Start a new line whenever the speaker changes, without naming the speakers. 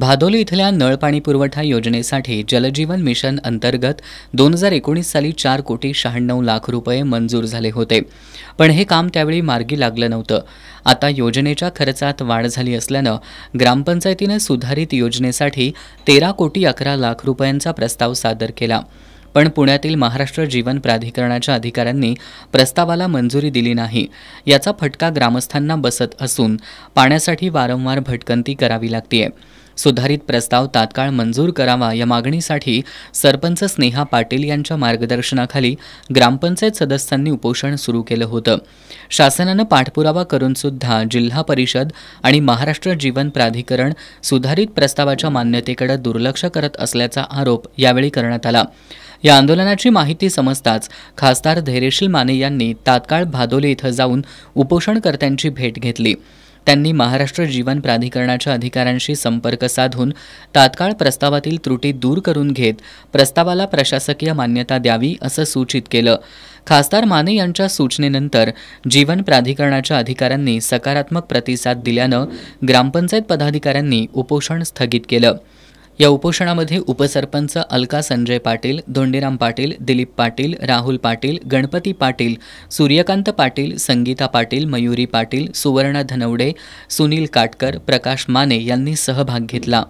भादोली इथल्या नळपाणी पुरवठा योजनेसाठी जलजीवन मिशन अंतर्गत दोन हजार एकोणीस साली चार कोटी शहाण्णव लाख रुपये मंजूर झाले होते पण हे काम त्यावेळी मार्गी लागलं नव्हतं आता योजनेच्या खर्चात वाढ झाली असल्यानं ग्रामपंचायतीनं सुधारित योजनेसाठी तेरा कोटी अकरा लाख रुपयांचा प्रस्ताव सादर केला पण पुण्यातील महाराष्ट्र जीवन प्राधिकरणाच्या अधिकाऱ्यांनी प्रस्तावाला मंजुरी दिली नाही याचा फटका ग्रामस्थांना बसत असून पाण्यासाठी वारंवार भटकंती करावी लागतीये सुधारित प्रस्ताव तात्काळ मंजूर करावा या मागणीसाठी सरपंच स्नेहा पाटील यांच्या मार्गदर्शनाखाली ग्रामपंचायत सदस्यांनी उपोषण सुरू केलं होतं शासनानं पाठपुरावा करून सुद्धा जिल्हा परिषद आणि महाराष्ट्र जीवन प्राधिकरण सुधारित प्रस्तावाच्या मान्यतेकडे दुर्लक्ष करत असल्याचा आरोप यावेळी करण्यात आला या आंदोलनाची माहिती समजताच खासदार धैर्यशील माने यांनी तात्काळ भादोले इथं जाऊन उपोषणकर्त्यांची भेट घेतली त्यांनी महाराष्ट्र जीवन प्राधिकरणाच्या अधिकाऱ्यांशी संपर्क साधून तात्काळ प्रस्तावातील त्रुटी दूर करून घेत प्रस्तावाला प्रशासकीय मान्यता द्यावी असं सूचित केलं खासदार माने यांच्या सूचनेनंतर जीवन प्राधिकरणाच्या अधिकाऱ्यांनी सकारात्मक प्रतिसाद दिल्यानं ग्रामपंचायत पदाधिकाऱ्यांनी उपोषण स्थगित केलं या उपोषणामध्ये उपसरपंच अलका संजय पाटील धोंडीराम पाटील दिलीप पाटील राहुल पाटील गणपती पाटील सूर्यकांत पाटील संगीता पाटील मयुरी पाटील सुवर्णा धनवडे सुनील काटकर प्रकाश माने यांनी सहभाग घेतला